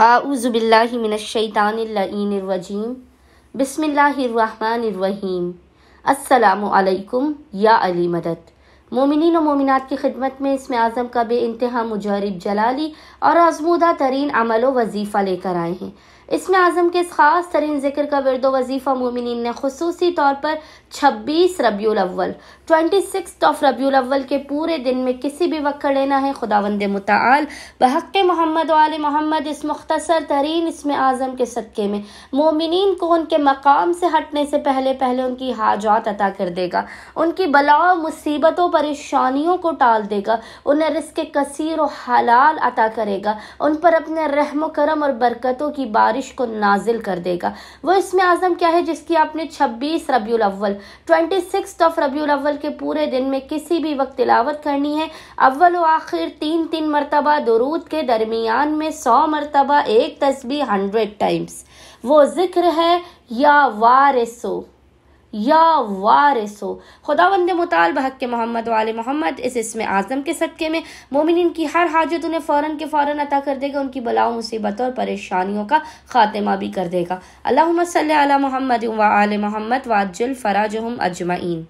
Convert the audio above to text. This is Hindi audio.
आउज़बिल्लिमिनशैतानरजीम बसमीम असलकुम या अली मदद मोमिन मोमिनत की खिदमत में इसमें आज़म का बे इंतहा मुजरब जलाली और आजमूदा तरीन अमल व वजीफ़ा लेकर आए हैं इसमें आजम के इस खास तरीन जिक्र का वर्द वजीफ़ा मोमिन ने खसूसी तौर पर 26 रबी अव्वल ट्वेंटी सिक्स ऑफ रबील अव्वल के पूरे दिन में किसी भी वक्त लेना है खुदावंद मताल बहक मोहम्मद वाल मोहम्मद इस मुख्तसर तरीन इसमें आज़म के सदक़े में मोमिन को उनके मकाम से हटने से पहले पहले उनकी हाजात अता कर देगा उनकी बलाओं मुसीबतों परेशानियों को टाल देगा उन्हें रिस्क कसर व हलाल अता करेगा उन पर अपने रहम करम और बरकतों की बारिश बारिश को नाजिल कर देगा वो इसमें आजम क्या है जिसकी आपने 26 रबी अव्वल 26 ऑफ रबी अव्वल के पूरे दिन में किसी भी वक्त तिलावत करनी है अव्वल व आखिर तीन तीन मरतबा दरूद के दरमियान में सौ मरतबा एक तस्बी हंड्रेड टाइम्स वो जिक्र है या वारिसो या वारिसो खुदा वंद मुताल हक के मोहम्मद वाले मोहम्मद इस इसमें आज़म के सदक़े में मोमिन की हर हाजत उन्हें फ़ौरन के फ़ौरन अता कर देगा उनकी बलाओं मुसीबतों और परेशानियों का ख़ात्मा भी कर देगा अल्लाह सल महमद वाल मोहम्मद वाजल फ़राज हम अजमाइन